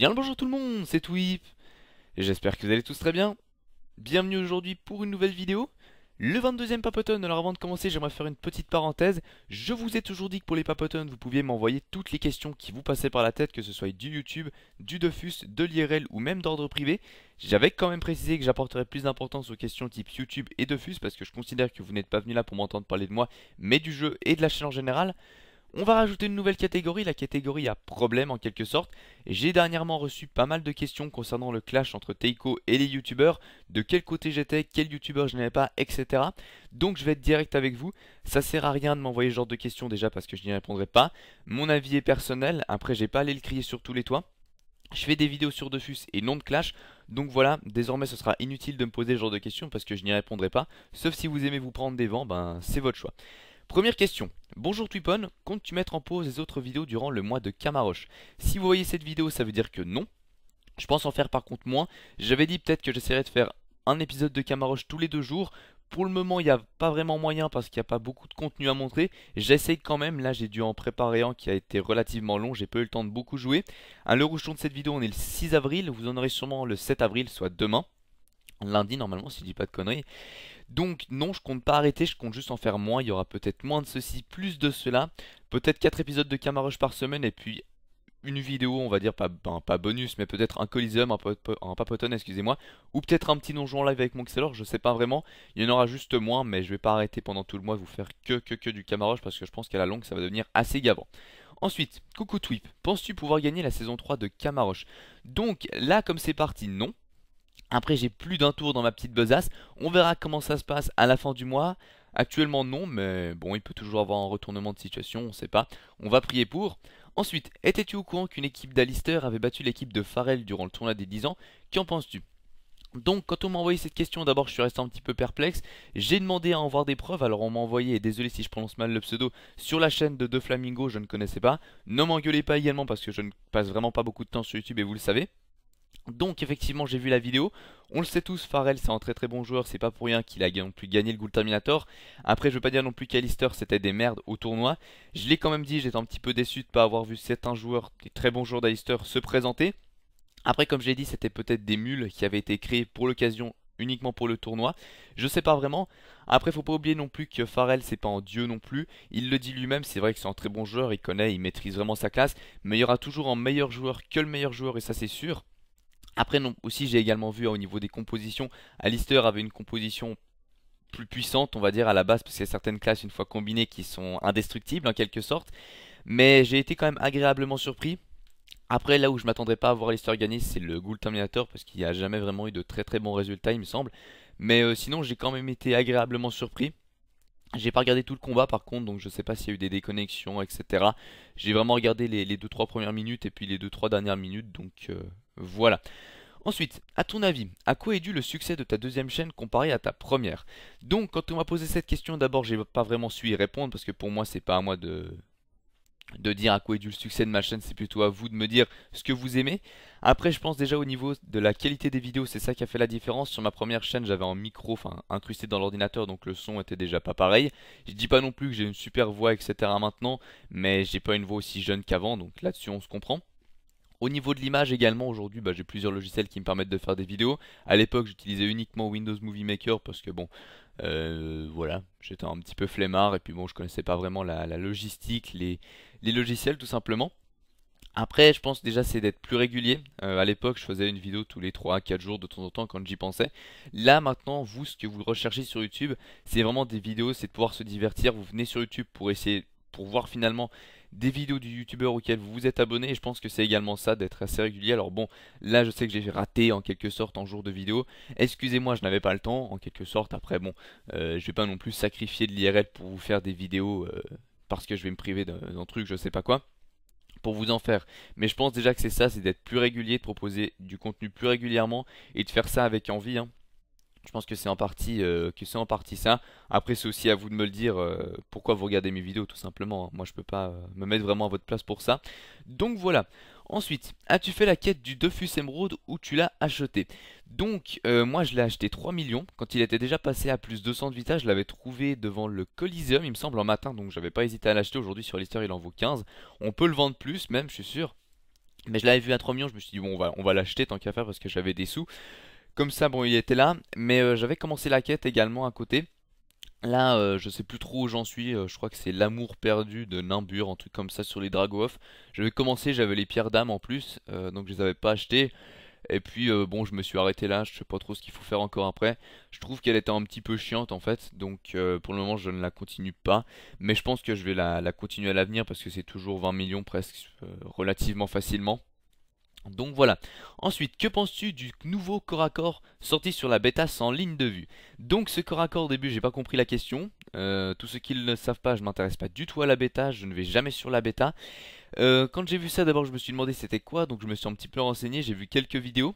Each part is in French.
bien le bonjour tout le monde, c'est Twip Et j'espère que vous allez tous très bien Bienvenue aujourd'hui pour une nouvelle vidéo Le 22ème Papoton, alors avant de commencer j'aimerais faire une petite parenthèse Je vous ai toujours dit que pour les Papotons vous pouviez m'envoyer toutes les questions qui vous passaient par la tête Que ce soit du YouTube, du Defus, de l'IRL ou même d'ordre privé J'avais quand même précisé que j'apporterais plus d'importance aux questions type YouTube et Defus Parce que je considère que vous n'êtes pas venu là pour m'entendre parler de moi mais du jeu et de la chaîne en général on va rajouter une nouvelle catégorie, la catégorie à problème en quelque sorte. J'ai dernièrement reçu pas mal de questions concernant le clash entre Teiko et les youtubeurs, de quel côté j'étais, quel youtubeur je n'avais pas, etc. Donc je vais être direct avec vous, ça sert à rien de m'envoyer ce genre de questions déjà parce que je n'y répondrai pas. Mon avis est personnel, après j'ai pas allé le crier sur tous les toits. Je fais des vidéos sur Defus et non de Clash, donc voilà, désormais ce sera inutile de me poser ce genre de questions parce que je n'y répondrai pas, sauf si vous aimez vous prendre des vents, ben c'est votre choix. Première question. Bonjour Twipon, comptes-tu mettre en pause les autres vidéos durant le mois de Camaroche Si vous voyez cette vidéo, ça veut dire que non. Je pense en faire par contre moins. J'avais dit peut-être que j'essaierais de faire un épisode de Camaroche tous les deux jours. Pour le moment, il n'y a pas vraiment moyen parce qu'il n'y a pas beaucoup de contenu à montrer. J'essaye quand même. Là, j'ai dû en préparer un qui a été relativement long. J'ai pas eu le temps de beaucoup jouer. le rouge de cette vidéo, on est le 6 avril. Vous en aurez sûrement le 7 avril, soit demain lundi normalement si je dis pas de conneries. Donc non, je compte pas arrêter, je compte juste en faire moins, il y aura peut-être moins de ceci, plus de cela, peut-être 4 épisodes de Camaroche par semaine et puis une vidéo, on va dire, pas, ben, pas bonus, mais peut-être un Coliseum, un, Papoton, excusez-moi, ou peut-être un petit donjon live avec mon Xelor, je sais pas vraiment, il y en aura juste moins, mais je vais pas arrêter pendant tout le mois vous faire que, que, que du Camaroche, parce que je pense qu'à la longue, ça va devenir assez gavant. Ensuite, coucou Twip, penses-tu pouvoir gagner la saison 3 de Camaroche Donc là, comme c'est parti, non, après, j'ai plus d'un tour dans ma petite besace. On verra comment ça se passe à la fin du mois. Actuellement, non, mais bon, il peut toujours avoir un retournement de situation, on sait pas. On va prier pour. Ensuite, étais-tu au courant qu'une équipe d'Alister avait battu l'équipe de Farel durant le tournoi des 10 ans Qu'en penses-tu donc quand on m'a envoyé cette question, d'abord je suis resté un petit peu perplexe, j'ai demandé à en voir des preuves, alors on m'a envoyé, et désolé si je prononce mal le pseudo, sur la chaîne de deux Flamingo, je ne connaissais pas, ne m'engueulez pas également parce que je ne passe vraiment pas beaucoup de temps sur YouTube et vous le savez, donc effectivement j'ai vu la vidéo, on le sait tous, Farrell c'est un très très bon joueur, c'est pas pour rien qu'il a non plus gagné le goal Terminator. Après je veux pas dire non plus qu'Alister c'était des merdes au tournoi, je l'ai quand même dit, j'étais un petit peu déçu de pas avoir vu certains joueurs, des très bons joueurs d'Alister se présenter. Après comme j'ai dit c'était peut-être des mules qui avaient été créées pour l'occasion uniquement pour le tournoi. Je sais pas vraiment. Après, faut pas oublier non plus que Farrell, c'est pas un dieu non plus. Il le dit lui-même, c'est vrai que c'est un très bon joueur, il connaît, il maîtrise vraiment sa classe. Mais il y aura toujours un meilleur joueur que le meilleur joueur, et ça c'est sûr. Après aussi j'ai également vu hein, au niveau des compositions, Alistair avait une composition plus puissante on va dire à la base parce qu'il y a certaines classes une fois combinées qui sont indestructibles en quelque sorte. Mais j'ai été quand même agréablement surpris. Après là où je m'attendrais pas à voir Alistair gagner c'est le Ghoul Terminator parce qu'il n'y a jamais vraiment eu de très très bons résultats il me semble. Mais euh, sinon j'ai quand même été agréablement surpris. J'ai pas regardé tout le combat par contre, donc je sais pas s'il y a eu des déconnexions, etc. J'ai vraiment regardé les 2-3 premières minutes et puis les 2-3 dernières minutes, donc euh, voilà. Ensuite, à ton avis, à quoi est dû le succès de ta deuxième chaîne comparé à ta première Donc, quand on m'a posé cette question, d'abord, j'ai pas vraiment su y répondre parce que pour moi, c'est pas à moi de de dire à quoi est dû le succès de ma chaîne, c'est plutôt à vous de me dire ce que vous aimez. Après, je pense déjà au niveau de la qualité des vidéos, c'est ça qui a fait la différence. Sur ma première chaîne, j'avais un micro, enfin, incrusté dans l'ordinateur, donc le son était déjà pas pareil. Je dis pas non plus que j'ai une super voix, etc. maintenant, mais j'ai pas une voix aussi jeune qu'avant, donc là-dessus, on se comprend. Au niveau de l'image également, aujourd'hui, bah, j'ai plusieurs logiciels qui me permettent de faire des vidéos. À l'époque, j'utilisais uniquement Windows Movie Maker parce que bon, euh, voilà, j'étais un petit peu flemmard et puis bon, je connaissais pas vraiment la, logistique, les, logiciels tout simplement. Après, je pense déjà c'est d'être plus régulier. A euh, à l'époque, je faisais une vidéo tous les 3 4 jours de temps en temps quand j'y pensais. Là, maintenant, vous, ce que vous recherchez sur YouTube, c'est vraiment des vidéos, c'est de pouvoir se divertir. Vous venez sur YouTube pour essayer, pour voir finalement des vidéos du youtubeur auquel vous vous êtes abonné. Et je pense que c'est également ça d'être assez régulier. Alors bon, là je sais que j'ai raté en quelque sorte en jour de vidéo. Excusez-moi, je n'avais pas le temps en quelque sorte. Après bon, euh, je vais pas non plus sacrifier de l'IRL pour vous faire des vidéos euh, parce que je vais me priver d'un truc, je sais pas quoi pour vous en faire. Mais je pense déjà que c'est ça, c'est d'être plus régulier, de proposer du contenu plus régulièrement et de faire ça avec envie. Hein. Je pense que c'est en partie euh, que c'est en partie ça. Après c'est aussi à vous de me le dire euh, pourquoi vous regardez mes vidéos tout simplement. Hein. Moi je peux pas euh, me mettre vraiment à votre place pour ça. Donc voilà. Ensuite, as-tu fait la quête du Defus Emerald ou tu l'as acheté Donc moi je l'ai acheté 3 millions. Quand il était déjà passé à plus de 200 de vita, je l'avais trouvé devant le Coliseum il me semble en matin. Donc j'avais pas hésité à l'acheter. Aujourd'hui sur l'histoire il en vaut 15. On peut le vendre plus même je suis sûr. Mais je l'avais vu à 3 millions, je me suis dit bon on va, on va l'acheter tant qu'à faire parce que j'avais des sous. Comme ça, bon, il était là, mais euh, j'avais commencé la quête également à côté. Là, euh, je sais plus trop où j'en suis, euh, je crois que c'est l'amour perdu de Nimbur, un truc comme ça sur les Dragoff. J'avais commencé, j'avais les pierres d'âme en plus, donc je les avais pas achetées. Et puis bon, je me suis arrêté là, je sais pas trop ce qu'il faut faire encore après. Je trouve qu'elle était un petit peu chiante en fait, donc pour le moment je ne la continue pas. Mais je pense que je vais la, continuer à l'avenir parce que c'est toujours 20 millions presque relativement facilement. Donc voilà. Ensuite, que penses-tu du nouveau corps à corps sorti sur la bêta sans ligne de vue Donc ce corps à corps au début, j'ai pas compris la question. Euh, tous ceux qui ne le savent pas, je m'intéresse pas du tout à la bêta, je ne vais jamais sur la bêta. Euh, quand j'ai vu ça, d'abord, je me suis demandé c'était quoi, donc je me suis un petit peu renseigné, j'ai vu quelques vidéos.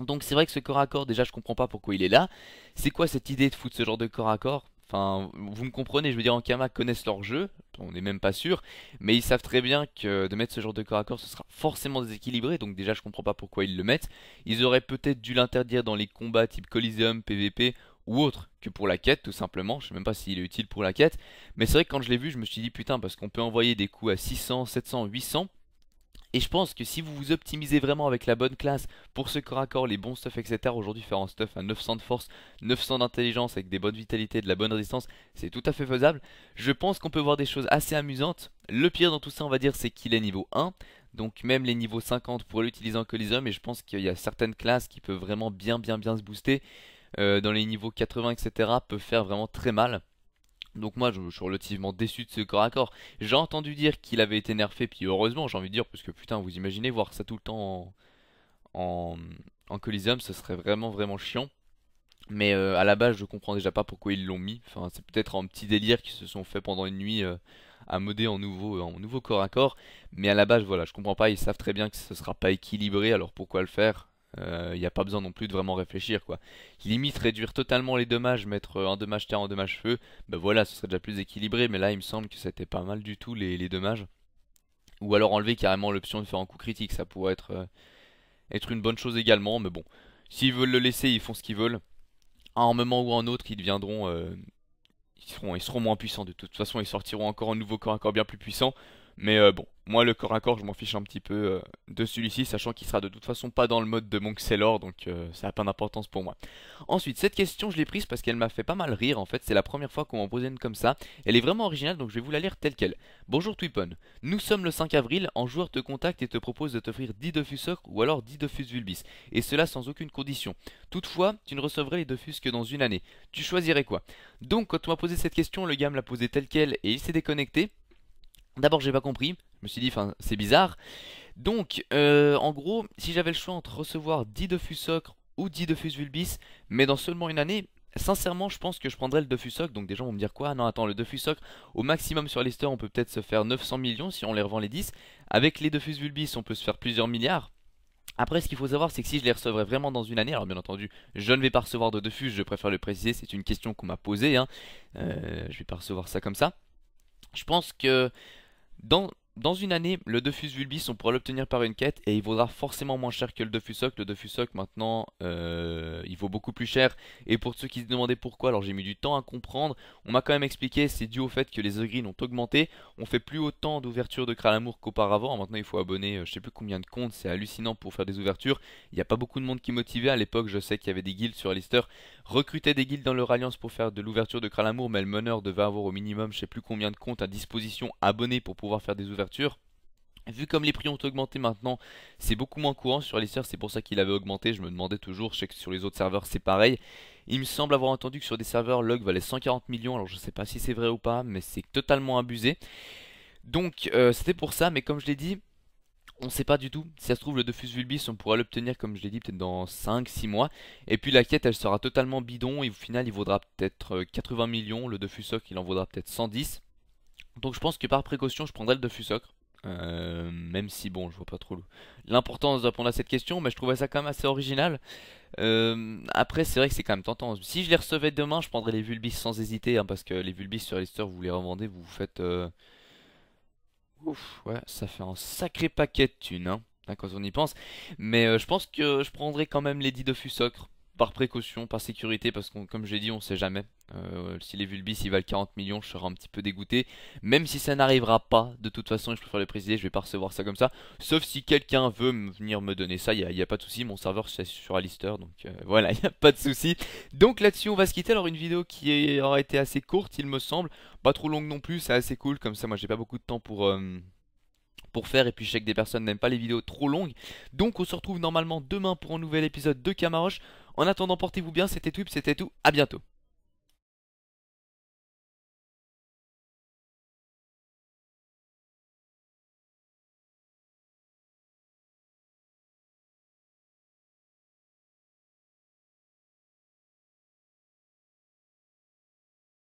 Donc c'est vrai que ce corps à corps, déjà, je comprends pas pourquoi il est là. C'est quoi cette idée de foutre ce genre de corps à corps Enfin, vous me comprenez, je veux dire, en Kama connaissent leur jeu, on n'est même pas sûr, mais ils savent très bien que de mettre ce genre de corps à corps, ce sera forcément déséquilibré, donc déjà je comprends pas pourquoi ils le mettent. Ils auraient peut-être dû l'interdire dans les combats type Coliseum, PVP ou autre que pour la quête tout simplement, je sais même pas s'il est utile pour la quête, mais c'est vrai que quand je l'ai vu, je me suis dit putain parce qu'on peut envoyer des coups à 600, 700, 800 et je pense que si vous vous optimisez vraiment avec la bonne classe pour ce corps à corps, les bons stuffs, etc. Aujourd'hui, faire un stuff à 900 de force, 900 d'intelligence avec des bonnes vitalités, de la bonne résistance, c'est tout à fait faisable. Je pense qu'on peut voir des choses assez amusantes. Le pire dans tout ça, on va dire, c'est qu'il est niveau 1. Donc même les niveaux 50 pourraient l'utiliser en colisum et je pense qu'il y a certaines classes qui peuvent vraiment bien bien bien se booster. Euh, dans les niveaux 80 etc peuvent faire vraiment très mal donc moi je, suis relativement déçu de ce corps à corps. J'ai entendu dire qu'il avait été nerfé, puis heureusement j'ai envie de dire, parce que putain vous imaginez voir ça tout le temps en, en, Coliseum, ce serait vraiment vraiment chiant. Mais euh, à la base je comprends déjà pas pourquoi ils l'ont mis. Enfin c'est peut-être un petit délire qu'ils se sont fait pendant une nuit euh, à modder en nouveau, euh, en nouveau corps à corps. Mais à la base voilà je comprends pas, ils savent très bien que ce sera pas équilibré, alors pourquoi le faire il euh, n'y a pas besoin non plus de vraiment réfléchir quoi. Limite réduire totalement les dommages, mettre euh, un dommage terre, un dommage feu, ben voilà, ce serait déjà plus équilibré, mais là il me semble que c'était pas mal du tout les, dommages. Ou alors enlever carrément l'option de faire un coup critique, ça pourrait être, euh, être une bonne chose également, mais bon. S'ils veulent le laisser, ils font ce qu'ils veulent. À un moment ou à un autre, ils deviendront. ils, seront, ils seront moins puissants de toute façon, ils sortiront encore un nouveau corps, encore bien plus puissant. Mais euh, bon, moi le corps à corps, je m'en fiche un petit peu euh, de celui-ci, sachant qu'il sera de toute façon pas dans le mode de Monk Sailor, donc euh, ça n'a pas d'importance pour moi. Ensuite, cette question, je l'ai prise parce qu'elle m'a fait pas mal rire en fait, c'est la première fois qu'on m'en posait une comme ça. Elle est vraiment originale, donc je vais vous la lire telle qu'elle. Bonjour Twipon, nous sommes le 5 avril, un joueur te contacte et te propose de t'offrir 10 Dofus ou alors 10 Dofus Vulbis, et cela sans aucune condition. Toutefois, tu ne recevrais les Dofus que dans une année. Tu choisirais quoi Donc, quand on m'a posé cette question, le gars me l'a posé telle qu'elle et il s'est déconnecté, D'abord, j'ai pas compris. Je me suis dit, enfin, c'est bizarre. Donc, euh, en gros, si j'avais le choix entre recevoir 10 Dofus Socre ou 10 Dofus Vulbis, mais dans seulement une année, sincèrement, je pense que je prendrais le Dofus Socre. Donc, des gens vont me dire quoi Non, attends, le Dofus Socre, au maximum sur l'histoire, on peut peut-être se faire 900 millions si on les revend les 10. Avec les Dofus Vulbis, on peut se faire plusieurs milliards. Après, ce qu'il faut savoir, c'est que si je les recevrais vraiment dans une année, alors bien entendu, je ne vais pas recevoir de Dofus, je préfère le préciser, c'est une question qu'on m'a posée, hein. Euh, je vais pas recevoir ça comme ça. Je pense que dans, une année, le Defus Vulbis, on pourra l'obtenir par une quête et il vaudra forcément moins cher que le Defus Le Defus maintenant, euh, il vaut beaucoup plus cher. Et pour ceux qui se demandaient pourquoi, alors j'ai mis du temps à comprendre. On m'a quand même expliqué, c'est dû au fait que les Ogreen ont augmenté. On fait plus autant d'ouvertures de Kralamour qu'auparavant. Maintenant, il faut abonner, je euh, je sais plus combien de comptes, c'est hallucinant pour faire des ouvertures. Il n'y a pas beaucoup de monde qui est motivé. À l'époque, je sais qu'il y avait des guilds sur Alistair recrutait des guildes dans leur alliance pour faire de l'ouverture de Kralamour, mais le meneur devait avoir au minimum je sais plus combien de comptes à disposition abonnés pour pouvoir faire des ouvertures. Vu comme les prix ont augmenté maintenant, c'est beaucoup moins courant sur les serveurs, c'est pour ça qu'il avait augmenté, je me demandais toujours, je sais que sur les autres serveurs c'est pareil. Il me semble avoir entendu que sur des serveurs, log valait 140 millions, alors je ne sais pas si c'est vrai ou pas, mais c'est totalement abusé. Donc euh, c'était pour ça, mais comme je l'ai dit, on sait pas du tout. Si ça se trouve, le Defus Vulbis, on pourra l'obtenir, comme je l'ai dit, peut-être dans 5-6 mois. Et puis la quête, elle sera totalement bidon. Et au final, il vaudra peut-être 80 euh, millions. Le Defus Socre, il en vaudra peut-être 110. Donc je pense que par précaution, je prendrai le Defus Socre. Euh, même si bon, je vois pas trop l'importance de répondre à cette question, mais je trouvais ça quand même assez original. Euh, après, c'est vrai que c'est quand même tentant. Si je les recevais demain, je prendrais les Vulbis sans hésiter, hein, parce que les Vulbis sur Lister, vous les revendez, vous faites Ouf, ouais, ça fait un sacré paquet de thunes, hein, hein quand on y pense. Mais euh, je pense que je prendrai quand même Lady de Fusocre par précaution, par sécurité, parce que comme j'ai dit, on sait jamais. Euh, si les Vulbis ils valent 40 millions, je serai un petit peu dégoûté. Même si ça n'arrivera pas, de toute façon, je préfère le préciser, je vais pas recevoir ça comme ça. Sauf si quelqu'un veut venir me donner ça, il n'y a, pas de souci. Mon serveur c'est sur Alister, donc euh, voilà, il n'y a pas de souci. Donc là-dessus, on va se quitter. Alors une vidéo qui aura été assez courte, il me semble. Pas trop longue non plus, c'est assez cool. Comme ça, moi j'ai pas beaucoup de temps pour... Euh, pour faire et puis je sais que des personnes n'aiment pas les vidéos trop longues. Donc on se retrouve normalement demain pour un nouvel épisode de Camaroche. En attendant, portez-vous bien, c'était Twip, c'était tout, à bientôt.